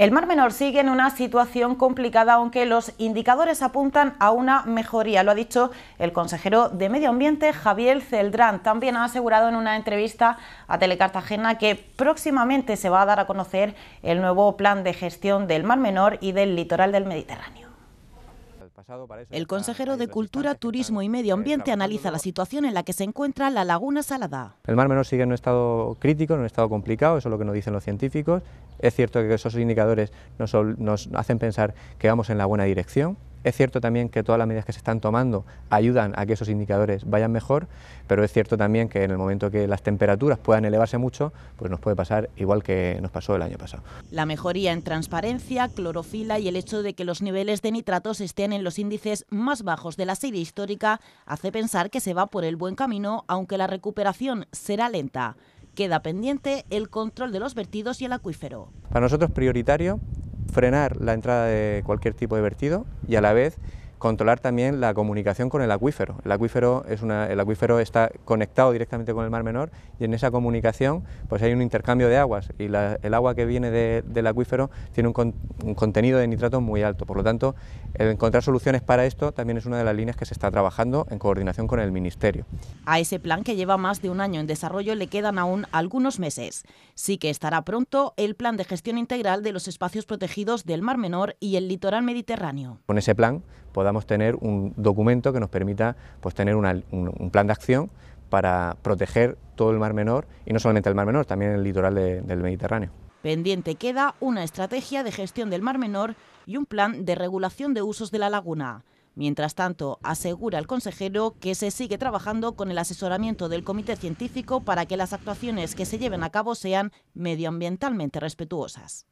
El Mar Menor sigue en una situación complicada, aunque los indicadores apuntan a una mejoría. Lo ha dicho el consejero de Medio Ambiente, Javier Celdrán. También ha asegurado en una entrevista a Telecartagena que próximamente se va a dar a conocer el nuevo plan de gestión del Mar Menor y del litoral del Mediterráneo. El consejero de Cultura, Turismo y Medio Ambiente analiza la situación en la que se encuentra la laguna salada. El mar menor sigue en un estado crítico, en un estado complicado, eso es lo que nos dicen los científicos. Es cierto que esos indicadores nos, nos hacen pensar que vamos en la buena dirección, es cierto también que todas las medidas que se están tomando ayudan a que esos indicadores vayan mejor, pero es cierto también que en el momento que las temperaturas puedan elevarse mucho, pues nos puede pasar igual que nos pasó el año pasado. La mejoría en transparencia, clorofila y el hecho de que los niveles de nitratos estén en los índices más bajos de la serie histórica hace pensar que se va por el buen camino, aunque la recuperación será lenta. Queda pendiente el control de los vertidos y el acuífero. Para nosotros prioritario frenar la entrada de cualquier tipo de vertido y a la vez controlar también la comunicación con el acuífero. El acuífero, está conectado directamente con el Mar Menor y en esa comunicación pues hay un intercambio de aguas y el agua que viene del acuífero tiene un, contenido de nitratos muy alto. Por lo tanto, encontrar soluciones para esto también es una de las líneas que se está trabajando en coordinación con el Ministerio. A ese plan que lleva más de un año en desarrollo le quedan aún algunos meses. Sí que estará pronto el plan de gestión integral de los espacios protegidos del Mar Menor y el litoral mediterráneo. Con ese plan podamos tener un documento que nos permita pues, tener un, plan de acción para proteger todo el Mar Menor y no solamente el Mar Menor, también el litoral del Mediterráneo. Pendiente queda una estrategia de gestión del Mar Menor y un plan de regulación de usos de la laguna. Mientras tanto, asegura el consejero que se sigue trabajando con el asesoramiento del comité científico para que las actuaciones que se lleven a cabo sean medioambientalmente respetuosas.